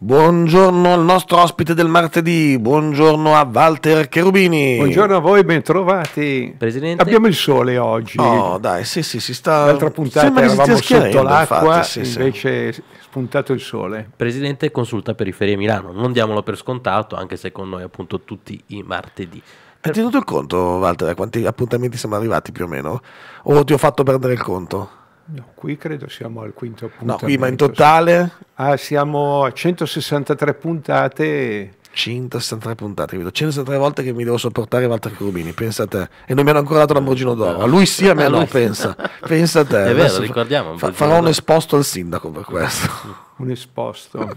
Buongiorno al nostro ospite del martedì, buongiorno a Walter Cherubini. Buongiorno a voi, bentrovati. Presidente. Abbiamo il sole oggi. Oh, dai, sì, sì, si sta. L'altra puntata eravamo sotto l'acqua, infatti, sì, invece sì. spuntato il sole. Presidente, consulta periferie Milano. Non diamolo per scontato, anche se con noi, appunto, tutti i martedì. Hai tenuto il conto, Walter, a quanti appuntamenti siamo arrivati più o meno? O ti ho fatto perdere il conto? No, qui credo siamo al quinto appuntamento. No, qui ma in totale? Ah, siamo a 163 puntate. 163 puntate, vedo 163 volte che mi devo sopportare Walter Crubini, pensa a te. E non mi hanno ancora dato l'ambrogino d'oro. A lui sì, a me a no, pensa. pensa a te. È vero, ricordiamo. Fa, farò un esposto al sindaco per questo. Un esposto.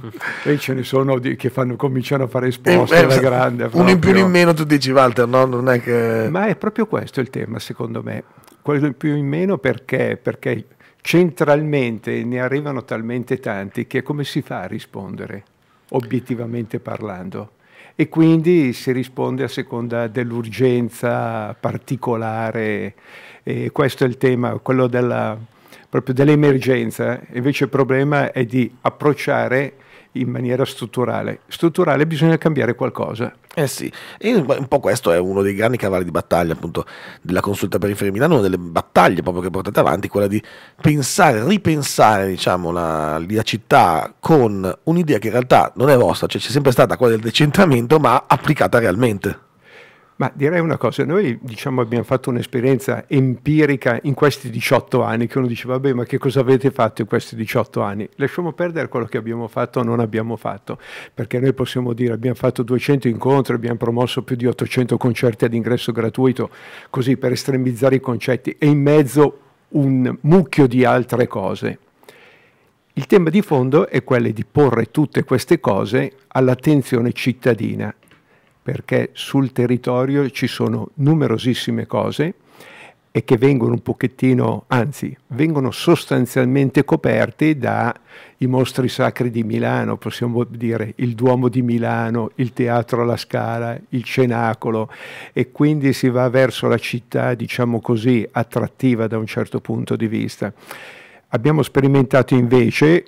Poi ce ne sono che fanno, cominciano a fare eh, esposto alla eh, grande. Proprio. in più, uno in meno, tu dici Walter, no? Non è che... Ma è proprio questo il tema, secondo me. Quello in più, in meno, perché? Perché centralmente ne arrivano talmente tanti che come si fa a rispondere, obiettivamente parlando? E quindi si risponde a seconda dell'urgenza particolare, e questo è il tema, quello della, proprio dell'emergenza. Invece il problema è di approcciare in maniera strutturale. Strutturale bisogna cambiare qualcosa. Eh sì, e un po' questo è uno dei grandi cavalli di battaglia appunto della consulta periferia Milano, una delle battaglie proprio che portate avanti, quella di pensare, ripensare diciamo la, la città con un'idea che in realtà non è vostra, cioè c'è sempre stata quella del decentramento ma applicata realmente. Ma direi una cosa, noi diciamo, abbiamo fatto un'esperienza empirica in questi 18 anni che uno dice vabbè ma che cosa avete fatto in questi 18 anni? Lasciamo perdere quello che abbiamo fatto o non abbiamo fatto, perché noi possiamo dire abbiamo fatto 200 incontri, abbiamo promosso più di 800 concerti ad ingresso gratuito, così per estremizzare i concetti e in mezzo un mucchio di altre cose. Il tema di fondo è quello di porre tutte queste cose all'attenzione cittadina perché sul territorio ci sono numerosissime cose e che vengono un pochettino, anzi, vengono sostanzialmente coperte dai mostri sacri di Milano, possiamo dire il Duomo di Milano, il Teatro alla Scala, il Cenacolo e quindi si va verso la città, diciamo così, attrattiva da un certo punto di vista. Abbiamo sperimentato invece,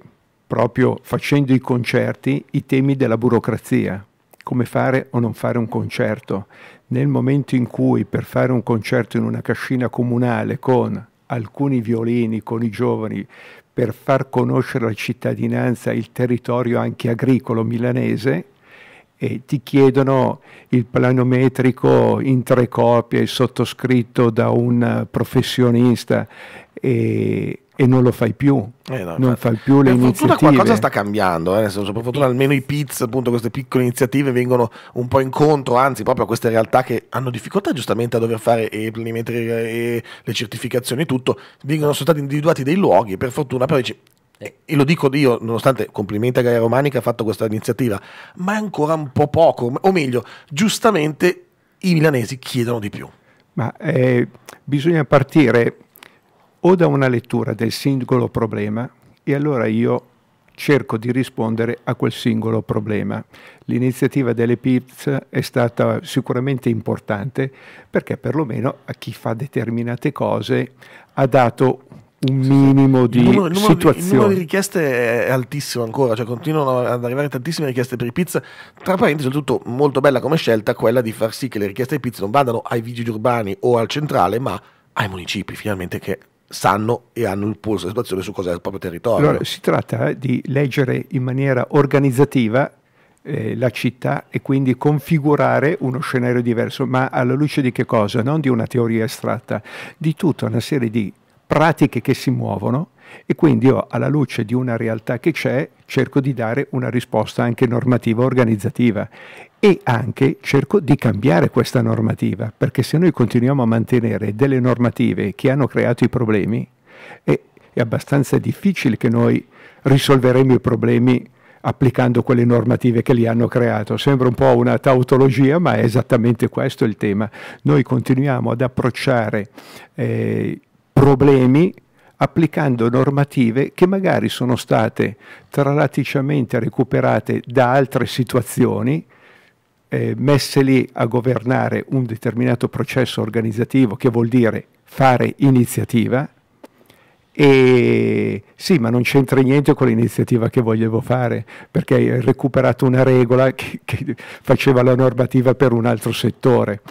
proprio facendo i concerti, i temi della burocrazia, come fare o non fare un concerto. Nel momento in cui per fare un concerto in una cascina comunale con alcuni violini, con i giovani, per far conoscere la cittadinanza il territorio anche agricolo milanese, e ti chiedono il planometrico in tre copie sottoscritto da un professionista e e non lo fai più, eh no, non fai più le per iniziative. Fortuna qualcosa sta cambiando, eh? nel senso, per fortuna almeno i PITS, appunto queste piccole iniziative vengono un po' incontro, anzi proprio a queste realtà che hanno difficoltà giustamente a dover fare e planimetria e le certificazioni e tutto, vengono soltanto individuati dei luoghi, per fortuna però dici, e lo dico io, nonostante complimenti a Gaia Romani che ha fatto questa iniziativa, ma è ancora un po' poco, o meglio, giustamente i milanesi chiedono di più. Ma eh, bisogna partire o da una lettura del singolo problema e allora io cerco di rispondere a quel singolo problema. L'iniziativa delle PIPS è stata sicuramente importante perché perlomeno a chi fa determinate cose ha dato un minimo di il numero, il numero, situazioni. Il numero di richieste è altissimo ancora, cioè continuano ad arrivare tantissime richieste per i pizza. Tra parentesi, soprattutto molto bella come scelta quella di far sì che le richieste di pizza non vadano ai vigili urbani o al centrale, ma ai municipi, finalmente che sanno e hanno il polso della situazione su cosa è il proprio territorio. Allora, si tratta eh, di leggere in maniera organizzativa eh, la città e quindi configurare uno scenario diverso, ma alla luce di che cosa? Non di una teoria astratta, di tutta una serie di pratiche che si muovono e quindi io alla luce di una realtà che c'è cerco di dare una risposta anche normativa organizzativa e anche cerco di cambiare questa normativa perché se noi continuiamo a mantenere delle normative che hanno creato i problemi è, è abbastanza difficile che noi risolveremo i problemi applicando quelle normative che li hanno creato. Sembra un po' una tautologia, ma è esattamente questo il tema. Noi continuiamo ad approcciare eh, problemi applicando normative che magari sono state tralaticamente recuperate da altre situazioni, eh, messe lì a governare un determinato processo organizzativo, che vuol dire fare iniziativa, e sì, ma non c'entra niente con l'iniziativa che volevo fare, perché hai recuperato una regola che, che, faceva la normativa per un altro settore.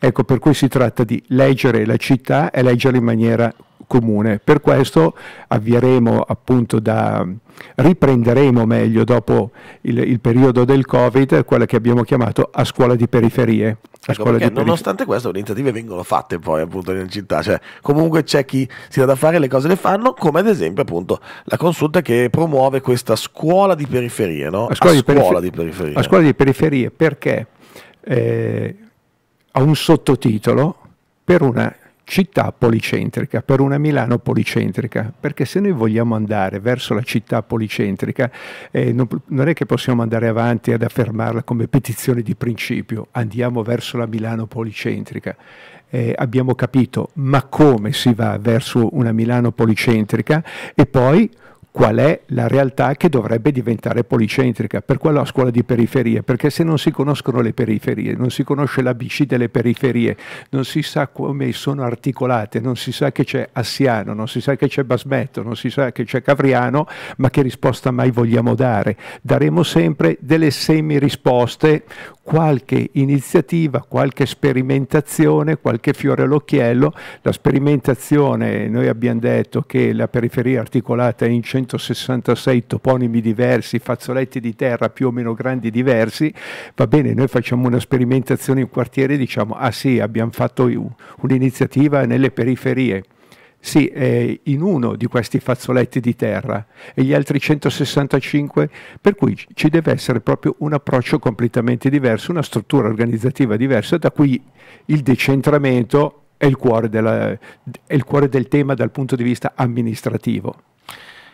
Ecco, per cui si tratta di leggere la città e leggerla in maniera comune. Per questo avvieremo appunto da riprenderemo meglio dopo il, il periodo del Covid quella che abbiamo chiamato a scuola di periferie. Ecco, perché, di nonostante questo le iniziative vengono fatte poi appunto in città, cioè comunque c'è chi si dà da fare, le cose le fanno, come ad esempio appunto la consulta che promuove questa scuola di periferie, no? A scuola, a di, scuola perifer- di, periferie. A scuola di periferie perché eh, ha un sottotitolo per una città policentrica, per una Milano policentrica, perché se noi vogliamo andare verso la città policentrica eh, non, non, è che possiamo andare avanti ad affermarla come petizione di principio, andiamo verso la Milano policentrica. Eh, abbiamo capito ma come si va verso una Milano policentrica e poi qual è la realtà che dovrebbe diventare policentrica, per quello a scuola di periferie, perché se non si conoscono le periferie, non si conosce l'ABC delle periferie, non si sa come sono articolate, non si sa che c'è Assiano, non si sa che c'è Basmetto, non si sa che c'è Cavriano, ma che risposta mai vogliamo dare? Daremo sempre delle semi-risposte, qualche iniziativa, qualche sperimentazione, qualche fiore all'occhiello. La sperimentazione, noi abbiamo detto che la periferia articolata è in centro, 266 toponimi diversi, fazzoletti di terra più o meno grandi diversi, va bene, noi facciamo una sperimentazione in quartiere e diciamo, ah sì, abbiamo fatto un'iniziativa nelle periferie. Sì, eh, in uno di questi fazzoletti di terra e gli altri 165, per cui ci deve essere proprio un approccio completamente diverso, una struttura organizzativa diversa, da cui il decentramento è il cuore, della, è il cuore del tema dal punto di vista amministrativo.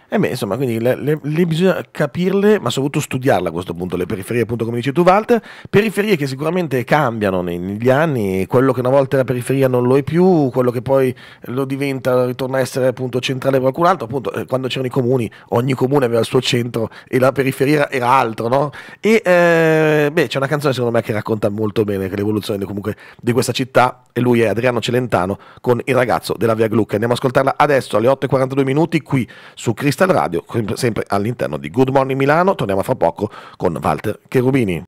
E beh, insomma, quindi le, le, le, bisogna capirle, ma soprattutto studiarle a questo punto, le periferie, appunto come dici tu Walter, periferie che sicuramente cambiano negli anni, quello che una volta era periferia non lo è più, quello che poi lo diventa, ritorna a essere appunto centrale qualcun altro, appunto eh, quando c'erano i comuni, ogni comune aveva il suo centro e la periferia era altro, no? E eh, beh, c'è una canzone secondo me che racconta molto bene l'evoluzione comunque di questa città e lui è Adriano Celentano con il ragazzo della Via Gluck. Andiamo ad ascoltarla adesso alle 8.42 minuti qui su Cristo al Radio, sempre all'interno di Good Morning Milano. Torniamo fra poco con Walter Cherubini.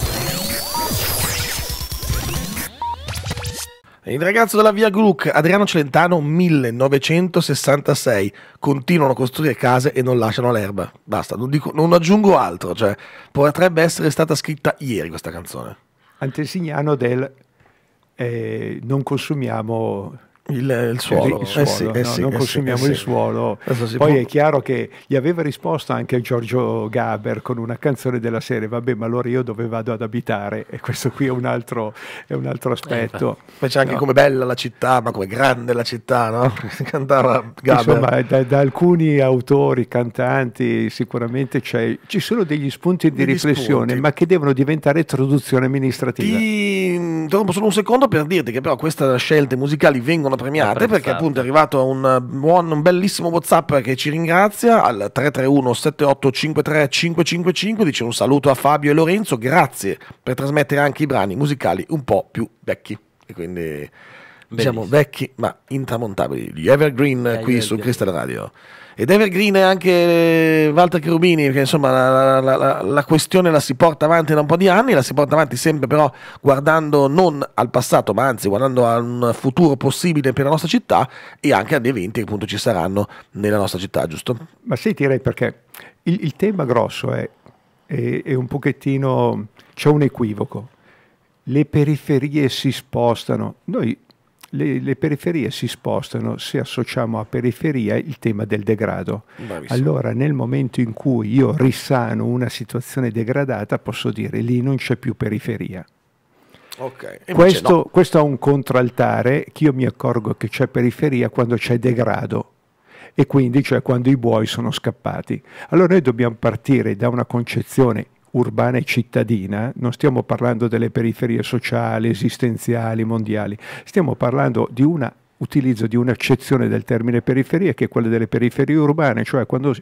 Il ragazzo della via Gluck, Adriano Celentano, 1966. Continuano a costruire case e non lasciano l'erba. Basta, non, dico, non aggiungo altro. Cioè, potrebbe essere stata scritta ieri questa canzone. Antesignano del eh, non consumiamo il, eh, il suolo, il, il suolo. Eh sì, eh no, eh sì, non eh consumiamo eh sì, il suolo. Poi può... è chiaro che gli aveva risposto anche Giorgio Gaber con una canzone della serie, vabbè ma allora io dove vado ad abitare? E questo qui è un altro, è un altro aspetto. poi c'è anche no. come bella la città, ma come grande la città, no? Cantava Gaber. Insomma, da, da, alcuni autori, cantanti, sicuramente ci sono degli spunti di degli riflessione, spunti. ma che devono diventare traduzione amministrativa. Ti interrompo solo un secondo per dirti che però queste scelte musicali vengono premiate perché appunto è arrivato un, buon, un bellissimo Whatsapp che ci ringrazia al 331 7853 555, dice un saluto a Fabio e Lorenzo, grazie per trasmettere anche i brani musicali un po' più vecchi. E quindi siamo vecchi ma intramontabili, gli Evergreen eh, qui su Crystal Radio. Ed Evergreen è anche eh, Walter Cherubini, perché insomma la, la, la, la, questione la si porta avanti da un po' di anni, la si porta avanti sempre però guardando non al passato, ma anzi guardando a un futuro possibile per la nostra città e anche agli eventi che appunto ci saranno nella nostra città, giusto? Ma sì, direi perché il, il tema grosso è, è, è un pochettino, c'è un equivoco, le periferie si spostano, noi le, le, periferie si spostano se associamo a periferia il tema del degrado. Bravissimo. Allora nel momento in cui io risano una situazione degradata posso dire lì non c'è più periferia. Okay. Questo, no. questo ha un contraltare che io mi accorgo che c'è periferia quando c'è degrado e quindi cioè quando i buoi sono scappati. Allora noi dobbiamo partire da una concezione urbana e cittadina, non stiamo parlando delle periferie sociali, esistenziali, mondiali, stiamo parlando di un utilizzo di un'accezione del termine periferia che è quella delle periferie urbane, cioè quando,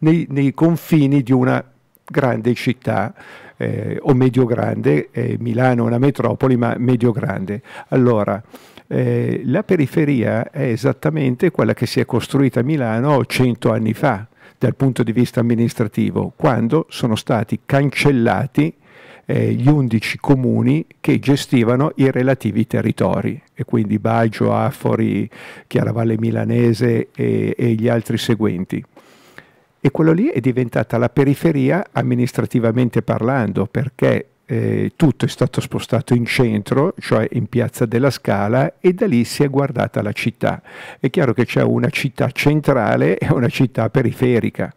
nei, nei confini di una grande città eh, o medio grande, eh, Milano è una metropoli ma medio grande. Allora, eh, la periferia è esattamente quella che si è costruita a Milano 100 anni fa dal punto di vista amministrativo, quando sono stati cancellati eh, gli 11 comuni che gestivano i relativi territori e quindi Baggio, Afori, Chiaravalle Milanese e, e gli altri seguenti e quello lì è diventata la periferia amministrativamente parlando perché eh, tutto è stato spostato in centro, cioè in piazza della Scala, e da lì si è guardata la città. È chiaro che c'è una città centrale e una città periferica.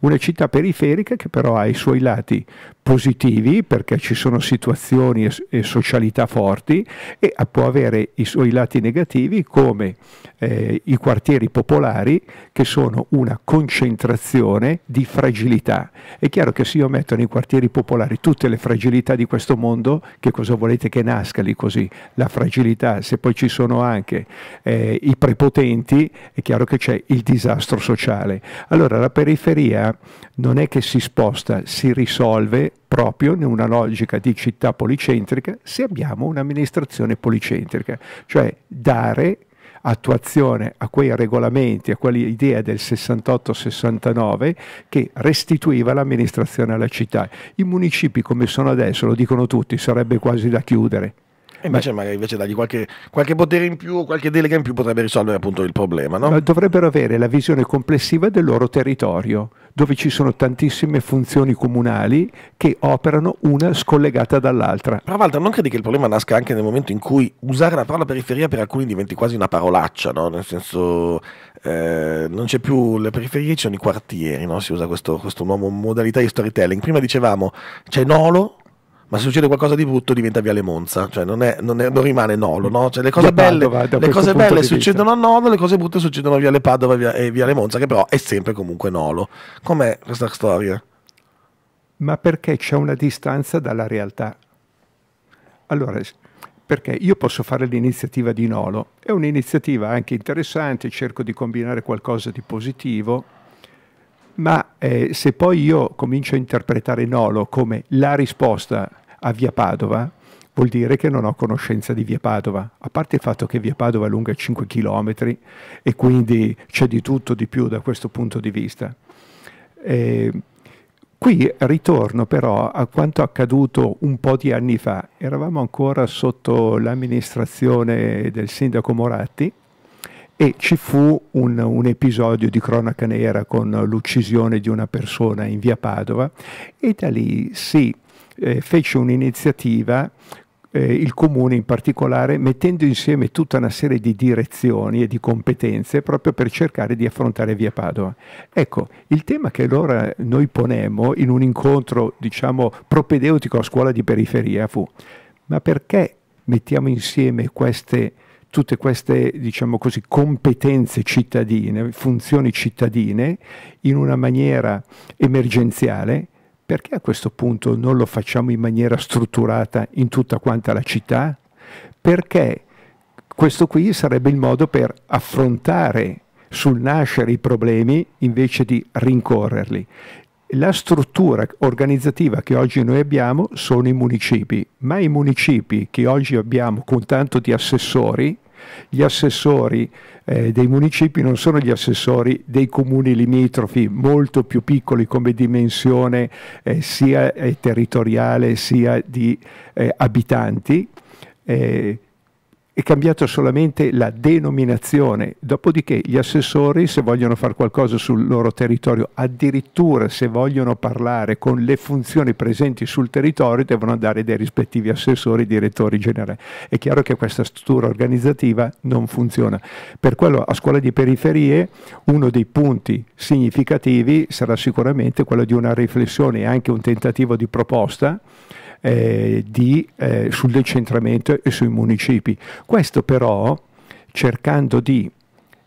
Una città periferica che però ha i suoi lati positivi perché ci sono situazioni e, socialità forti e può avere i suoi lati negativi come eh, i quartieri popolari che sono una concentrazione di fragilità. È chiaro che se io metto nei quartieri popolari tutte le fragilità di questo mondo, che cosa volete che nasca lì così? La fragilità, se poi ci sono anche eh, i prepotenti, è chiaro che c'è il disastro sociale. Allora la periferia non è che si sposta, si risolve proprio in una logica di città policentrica se abbiamo un'amministrazione policentrica, cioè dare attuazione a quei regolamenti, a quell'idea del 68-69 che restituiva l'amministrazione alla città. I municipi come sono adesso, lo dicono tutti, sarebbe quasi da chiudere. E invece, Beh. magari invece dargli qualche, qualche, potere in più, o qualche delega in più potrebbe risolvere appunto il problema. No? Dovrebbero avere la visione complessiva del loro territorio, dove ci sono tantissime funzioni comunali che operano una scollegata dall'altra. Però Walter, non credi che il problema nasca anche nel momento in cui usare la parola periferia per alcuni diventi quasi una parolaccia, no? nel senso eh, non c'è più le periferie, ci sono i quartieri, no? si usa questa nuova modalità di storytelling. Prima dicevamo c'è Nolo, ma se succede qualcosa di brutto diventa Viale Monza, cioè non, è, non, è, non rimane Nolo, no? cioè, le cose Via belle, le cose belle succedono a Nolo, le cose brutte succedono a Viale Padova e Viale Monza, che però è sempre comunque Nolo. Com'è questa storia? Ma perché c'è una distanza dalla realtà? Allora, perché io posso fare l'iniziativa di Nolo, è un'iniziativa anche interessante, cerco di combinare qualcosa di positivo, ma eh, se poi io comincio a interpretare Nolo come la risposta a via Padova, vuol dire che non ho conoscenza di via Padova, a parte il fatto che via Padova è lunga 5 km e quindi c'è di tutto di più da questo punto di vista. Eh, qui ritorno però a quanto accaduto un po' di anni fa, eravamo ancora sotto l'amministrazione del sindaco Moratti e ci fu un, un, episodio di cronaca nera con l'uccisione di una persona in via Padova e da lì si eh, fece un'iniziativa eh, il comune in particolare mettendo insieme tutta una serie di direzioni e di competenze proprio per cercare di affrontare via Padova. Ecco, il tema che allora noi ponemmo in un incontro, diciamo, propedeutico a scuola di periferia fu: ma perché mettiamo insieme queste tutte queste diciamo così, competenze cittadine, funzioni cittadine in una maniera emergenziale perché a questo punto non lo facciamo in maniera strutturata in tutta quanta la città? Perché questo qui sarebbe il modo per affrontare sul nascere i problemi invece di rincorrerli. La struttura organizzativa che oggi noi abbiamo sono i municipi, ma i municipi che oggi abbiamo con tanto di assessori gli assessori eh, dei municipi non sono gli assessori dei comuni limitrofi, molto più piccoli come dimensione eh, sia eh, territoriale sia di eh, abitanti. Eh, è cambiata solamente la denominazione, dopodiché gli assessori se vogliono fare qualcosa sul loro territorio, addirittura se vogliono parlare con le funzioni presenti sul territorio devono andare dai rispettivi assessori, direttori generali. È chiaro che questa struttura organizzativa non funziona. Per quello a scuola di periferie uno dei punti significativi sarà sicuramente quello di una riflessione e anche un tentativo di proposta eh, di, eh, sul decentramento e sui municipi. Questo però cercando di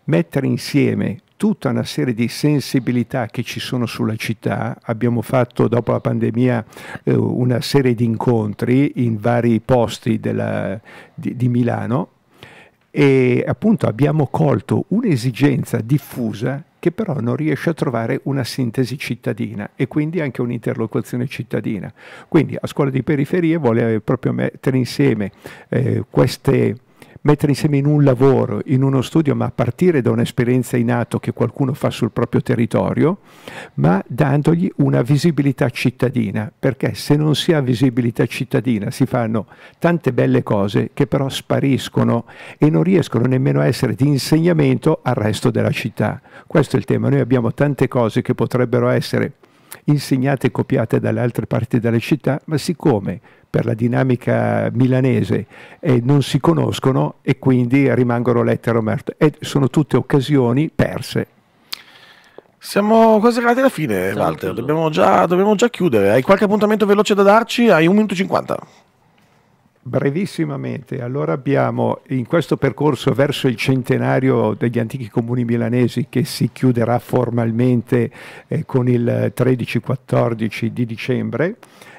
mettere insieme tutta una serie di sensibilità che ci sono sulla città. Abbiamo fatto dopo la pandemia eh, una serie di incontri in vari posti della, di, di Milano e appunto abbiamo colto un'esigenza diffusa che però non riesce a trovare una sintesi cittadina e quindi anche un'interlocuzione cittadina. Quindi a scuola di periferie vuole proprio mettere insieme eh, queste mettere insieme in un lavoro, in uno studio, ma a partire da un'esperienza in atto che qualcuno fa sul proprio territorio, ma dandogli una visibilità cittadina, perché se non si ha visibilità cittadina si fanno tante belle cose che però spariscono e non riescono nemmeno a essere di insegnamento al resto della città. Questo è il tema, noi abbiamo tante cose che potrebbero essere insegnate e copiate dalle altre parti della città, ma siccome per la dinamica milanese eh, non si conoscono e quindi rimangono lettere omerte. E sono tutte occasioni perse. Siamo quasi arrivati alla fine, Siamo Walter. Dobbiamo già, dobbiamo già, chiudere. Hai qualche appuntamento veloce da darci? Hai un minuto e cinquanta. Brevissimamente, allora abbiamo in questo percorso verso il centenario degli antichi comuni milanesi che si chiuderà formalmente eh, con il 13-14 di dicembre,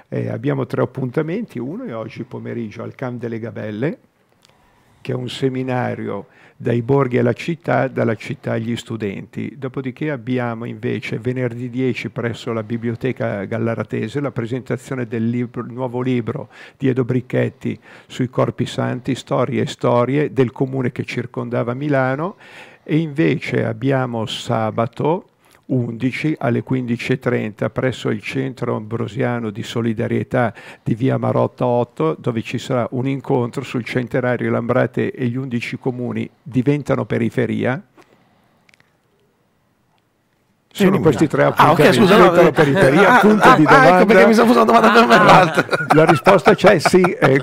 eh, abbiamo tre appuntamenti, uno è oggi pomeriggio al Camp delle Gabelle, che è un seminario dai borghi alla città, dalla città agli studenti. Dopodiché abbiamo invece venerdì 10 presso la Biblioteca Gallaratese la presentazione del libro, nuovo libro di Edo Bricchetti sui corpi santi, storie e storie del comune che circondava Milano e invece abbiamo sabato 11 alle 15.30 presso il Centro Ambrosiano di Solidarietà di Via Marotta 8, dove ci sarà un incontro sul centenario Lambrate e gli 11 comuni diventano periferia sono questi tre appuntamenti. Ah, ok, scusa, no, la periferia, eh, ah, punto ah, di domanda. Ah, ecco perché mi sono posto domanda ah, ah. per me. La risposta c'è sì, eh,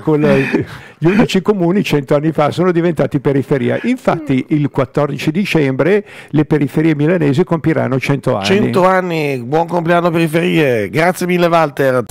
gli unici comuni cento anni fa sono diventati periferia. Infatti mm. il 14 dicembre le periferie milanesi compiranno 100 anni. 100 anni, buon compleanno periferie. Grazie mille Walter.